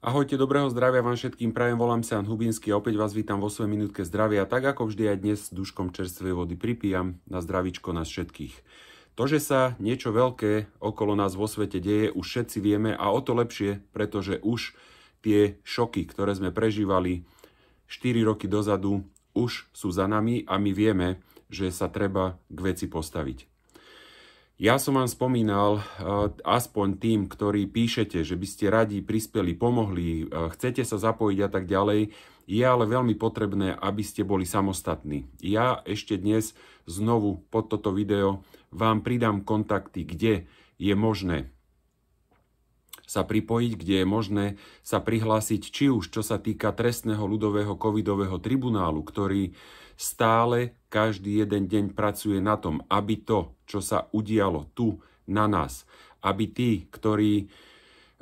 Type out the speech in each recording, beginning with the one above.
Ahojte, dobrého zdravia vám všetkým, prajem, volám sa Jan Hubinský a opäť vás vítam vo svojej minútke zdravia. Tak ako vždy aj dnes s duškom čerstvej vody pripijam na zdravičko nás všetkých. To, že sa niečo veľké okolo nás vo svete deje, už všetci vieme a o to lepšie, pretože už tie šoky, ktoré sme prežívali 4 roky dozadu, už sú za nami a my vieme, že sa treba k veci postaviť. Ja som vám spomínal, eh, aspoň tým, ktorí píšete, že by ste radi prispeli, pomohli, eh, chcete sa zapojiť a tak ďalej, je ale veľmi potrebné, aby ste boli samostatní. Ja ešte dnes znovu pod toto video vám pridám kontakty, kde je možné sa pripojiť, kde je možné sa prihlásiť, či už čo sa týka trestného ľudového covidového tribunálu, ktorý stále každý jeden deň pracuje na tom, aby to, čo sa udialo tu na nás, aby tí, ktorí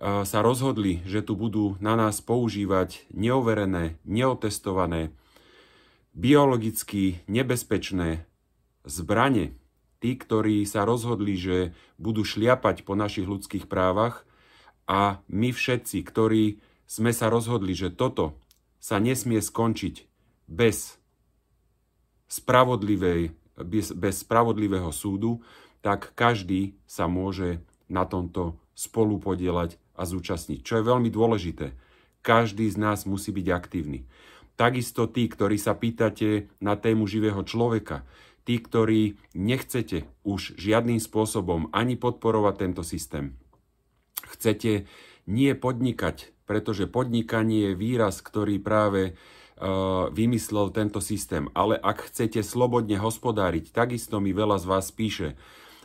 sa rozhodli, že tu budú na nás používať neoverené, neotestované, biologicky nebezpečné zbranie, tí, ktorí sa rozhodli, že budú šliapať po našich ľudských právach a my všetci, ktorí sme sa rozhodli, že toto sa nesmie skončiť bez spravodlivej, bez, bez spravodlivého súdu, tak každý sa môže na tomto spolu a zúčastniť. Čo je veľmi dôležité. Každý z nás musí byť aktívny. Takisto tí, ktorí sa pýtate na tému živého človeka, tí, ktorí nechcete už žiadnym spôsobom ani podporovať tento systém, chcete nie podnikať, pretože podnikanie je výraz, ktorý práve Eh, vymyslel tento systém. Ale ak chcete slobodne hospodáriť, takisto mi veľa z vás píše,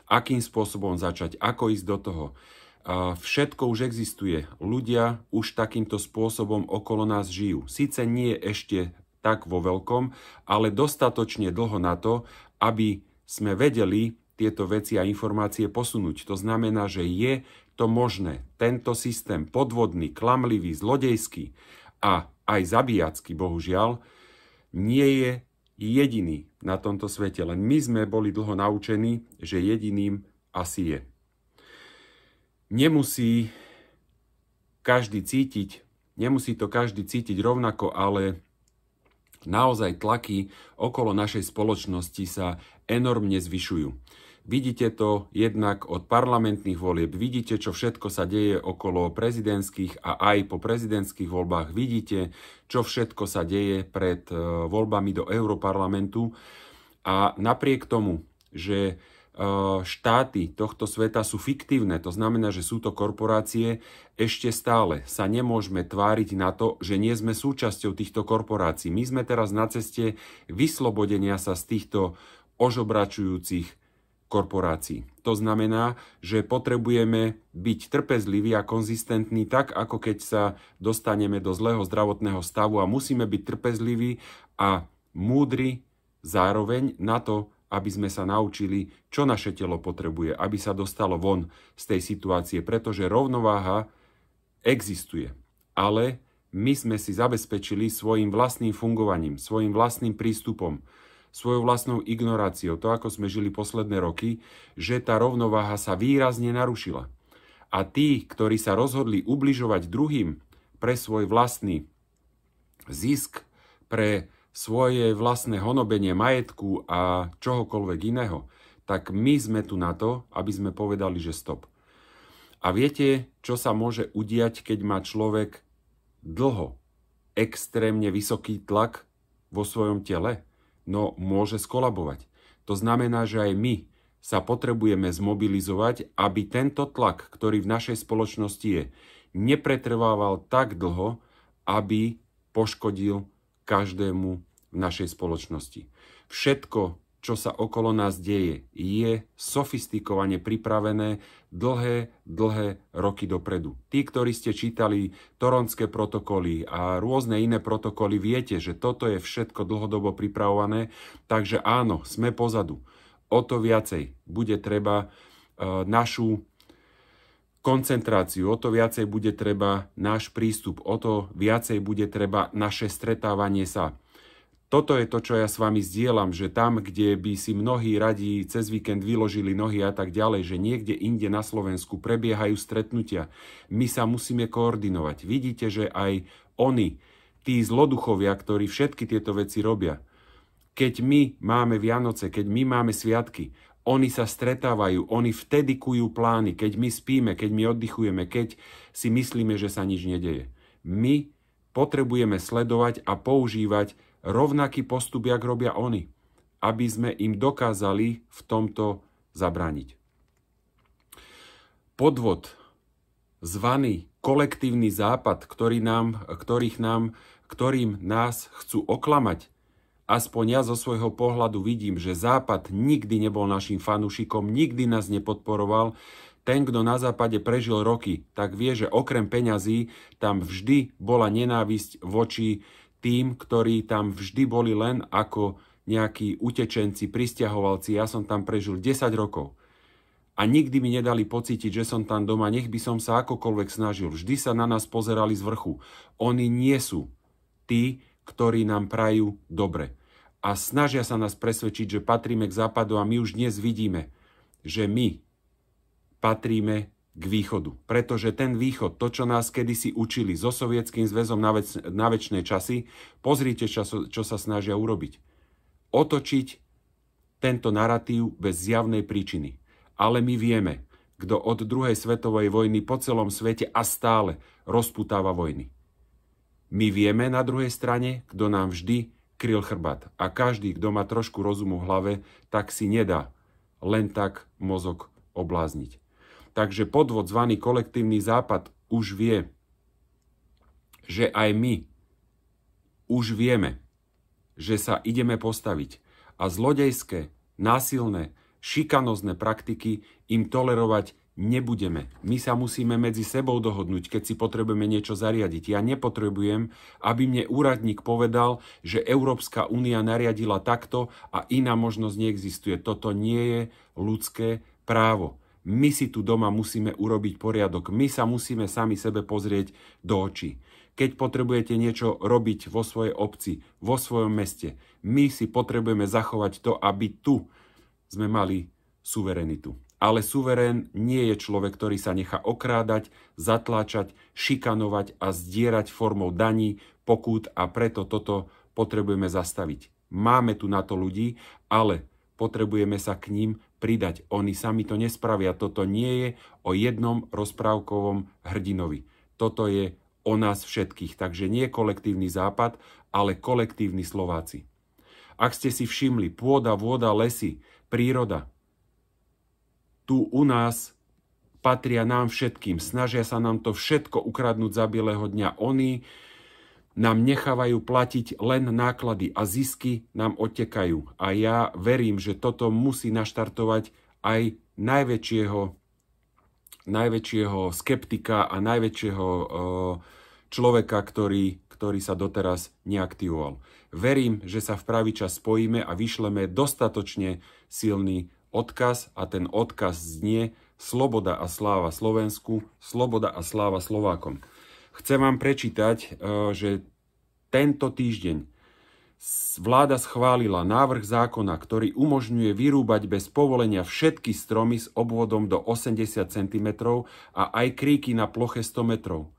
akým spôsobom začať, ako ísť do toho. všetko už existuje. Ľudia už takýmto spôsobom okolo nás žijú. Sice nie ešte tak vo veľkom, ale dostatočne dlho na to, aby sme vedeli tieto veci a informácie posunúť. To znamená, že je to možné. Tento systém podvodný, klamlivý, zlodejský a aj zabíjacky, bohužiaľ, nie je jediný na tomto svete. Len my sme boli dlho naučení, že jediným asi je. Nemusí každý cítiť, nemusí to každý cítiť rovnako, ale naozaj tlaky okolo našej spoločnosti sa enormne zvyšujú. Vidíte to jednak od parlamentných volieb, vidíte, čo všetko sa deje okolo prezidentských a aj po prezidentských voľbách, vidíte, čo všetko sa deje pred e, voľbami do Európarlamentu. A napriek tomu, že e, štáty tohto sveta sú fiktívne, to znamená, že sú to korporácie, ešte stále sa nemôžeme tváriť na to, že nie sme súčasťou týchto korporácií. My sme teraz na ceste vyslobodenia sa z týchto ožobračujúcich korporácií. To znamená, že potrebujeme byť trpezliví a konzistentní tak, ako keď sa dostaneme do zlého zdravotného stavu a musíme byť trpezliví a múdri zároveň na to, aby sme sa naučili, čo naše telo potrebuje, aby sa dostalo von z tej situácie, pretože rovnováha existuje. Ale my sme si zabezpečili svojim vlastným fungovaním, svojim vlastným prístupom, svojou vlastnou ignoráciou, to ako sme žili posledné roky, že tá rovnováha sa výrazne narušila. A tí, ktorí sa rozhodli ubližovať druhým pre svoj vlastný zisk, pre svoje vlastné honobenie majetku a čohokoľvek iného, tak my sme tu na to, aby sme povedali, že stop. A viete, čo sa môže udiať, keď má človek dlho extrémne vysoký tlak vo svojom tele? no môže skolabovať. To znamená, že aj my sa potrebujeme zmobilizovať, aby tento tlak, ktorý v našej spoločnosti je, nepretrvával tak dlho, aby poškodil každému v našej spoločnosti. Všetko čo sa okolo nás deje, je sofistikovane pripravené dlhé, dlhé roky dopredu. Tí, ktorí ste čítali toronské protokoly a rôzne iné protokoly, viete, že toto je všetko dlhodobo pripravované, takže áno, sme pozadu. O to viacej bude treba e, našu koncentráciu, o to viacej bude treba náš prístup, o to viacej bude treba naše stretávanie sa toto je to, čo ja s vami zdieľam, že tam, kde by si mnohí radí cez víkend vyložili nohy a tak ďalej, že niekde inde na Slovensku prebiehajú stretnutia. My sa musíme koordinovať. Vidíte, že aj oni, tí zloduchovia, ktorí všetky tieto veci robia, keď my máme Vianoce, keď my máme sviatky, oni sa stretávajú, oni vtedy kujú plány, keď my spíme, keď my oddychujeme, keď si myslíme, že sa nič nedeje. My potrebujeme sledovať a používať rovnaký postup, jak robia oni, aby sme im dokázali v tomto zabrániť. Podvod, zvaný kolektívny západ, ktorý nám, ktorých nám, ktorým nás chcú oklamať, aspoň ja zo svojho pohľadu vidím, že západ nikdy nebol našim fanúšikom, nikdy nás nepodporoval, ten, kto na západe prežil roky, tak vie, že okrem peňazí tam vždy bola nenávisť voči tým, ktorí tam vždy boli len ako nejakí utečenci, pristahovalci. Ja som tam prežil 10 rokov a nikdy mi nedali pocítiť, že som tam doma, nech by som sa akokoľvek snažil. Vždy sa na nás pozerali z vrchu. Oni nie sú tí, ktorí nám prajú dobre. A snažia sa nás presvedčiť, že patríme k západu a my už dnes vidíme, že my patríme k východu. Pretože ten východ, to, čo nás kedysi učili so Sovietským zväzom na, väč- na väčšie časy, pozrite, čo, čo sa snažia urobiť. Otočiť tento narratív bez zjavnej príčiny. Ale my vieme, kto od druhej svetovej vojny po celom svete a stále rozputáva vojny. My vieme na druhej strane, kto nám vždy kryl chrbát. A každý, kto má trošku rozumu v hlave, tak si nedá len tak mozog oblázniť. Takže podvod zvaný kolektívny západ už vie, že aj my už vieme, že sa ideme postaviť a zlodejské, násilné, šikanozné praktiky im tolerovať nebudeme. My sa musíme medzi sebou dohodnúť, keď si potrebujeme niečo zariadiť. Ja nepotrebujem, aby mne úradník povedal, že Európska únia nariadila takto a iná možnosť neexistuje. Toto nie je ľudské právo. My si tu doma musíme urobiť poriadok, my sa musíme sami sebe pozrieť do očí. Keď potrebujete niečo robiť vo svojej obci, vo svojom meste, my si potrebujeme zachovať to, aby tu sme mali suverenitu. Ale suverén nie je človek, ktorý sa nechá okrádať, zatláčať, šikanovať a zdierať formou daní, pokút a preto toto potrebujeme zastaviť. Máme tu na to ľudí, ale potrebujeme sa k ním pridať. Oni sami to nespravia. Toto nie je o jednom rozprávkovom hrdinovi. Toto je o nás všetkých. Takže nie kolektívny Západ, ale kolektívni Slováci. Ak ste si všimli, pôda, voda, lesy, príroda, tu u nás patria nám všetkým. Snažia sa nám to všetko ukradnúť za bieleho dňa. Oni nám nechávajú platiť len náklady a zisky nám odtekajú. A ja verím, že toto musí naštartovať aj najväčšieho, najväčšieho skeptika a najväčšieho človeka, ktorý, ktorý sa doteraz neaktivoval. Verím, že sa v pravý čas spojíme a vyšleme dostatočne silný odkaz a ten odkaz znie Sloboda a sláva Slovensku, sloboda a sláva Slovákom. Chcem vám prečítať, e, že tento týždeň vláda schválila návrh zákona, ktorý umožňuje vyrúbať bez povolenia všetky stromy s obvodom do 80 cm a aj kríky na ploche 100 metrov.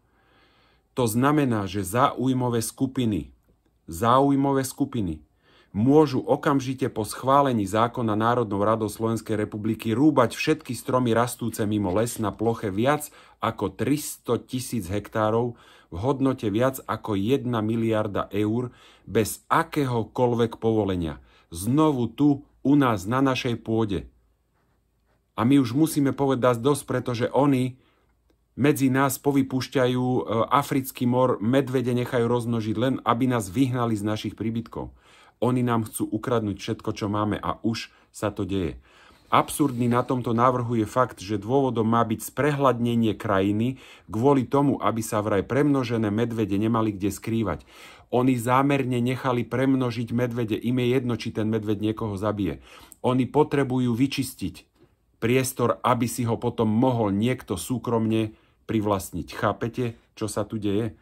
To znamená, že záujmové skupiny, záujmové skupiny môžu okamžite po schválení zákona Národnou radou Slovenskej republiky rúbať všetky stromy rastúce mimo les na ploche viac ako 300 tisíc hektárov v hodnote viac ako 1 miliarda eur bez akéhokoľvek povolenia. Znovu tu, u nás, na našej pôde. A my už musíme povedať dosť, pretože oni medzi nás povypúšťajú e, africký mor, medvede nechajú rozmnožiť len, aby nás vyhnali z našich príbytkov. Oni nám chcú ukradnúť všetko, čo máme a už sa to deje. Absurdný na tomto návrhu je fakt, že dôvodom má byť sprehľadnenie krajiny kvôli tomu, aby sa vraj premnožené medvede nemali kde skrývať. Oni zámerne nechali premnožiť medvede, im je jedno, či ten medved niekoho zabije. Oni potrebujú vyčistiť priestor, aby si ho potom mohol niekto súkromne privlastniť. Chápete, čo sa tu deje?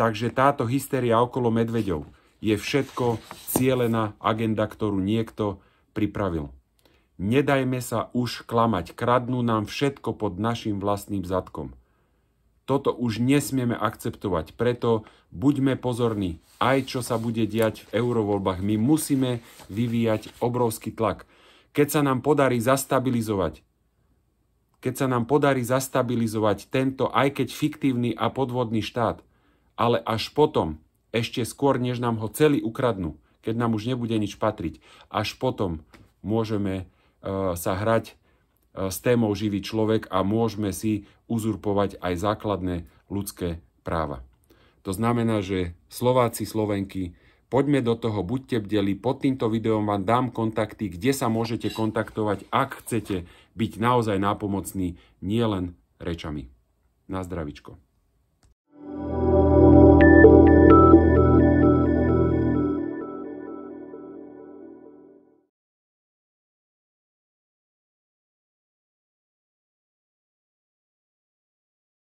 Takže táto hysteria okolo medveďov je všetko cielená agenda, ktorú niekto pripravil. Nedajme sa už klamať, kradnú nám všetko pod našim vlastným zadkom. Toto už nesmieme akceptovať, preto buďme pozorní, aj čo sa bude diať v eurovoľbách. My musíme vyvíjať obrovský tlak. Keď sa nám podarí zastabilizovať, keď sa nám podarí zastabilizovať tento, aj keď fiktívny a podvodný štát, ale až potom, ešte skôr, než nám ho celý ukradnú, keď nám už nebude nič patriť. Až potom môžeme e, sa hrať e, s témou živý človek a môžeme si uzurpovať aj základné ľudské práva. To znamená, že Slováci, Slovenky, poďme do toho, buďte bdeli, pod týmto videom vám dám kontakty, kde sa môžete kontaktovať, ak chcete byť naozaj nápomocný, nielen rečami. Na zdravičko.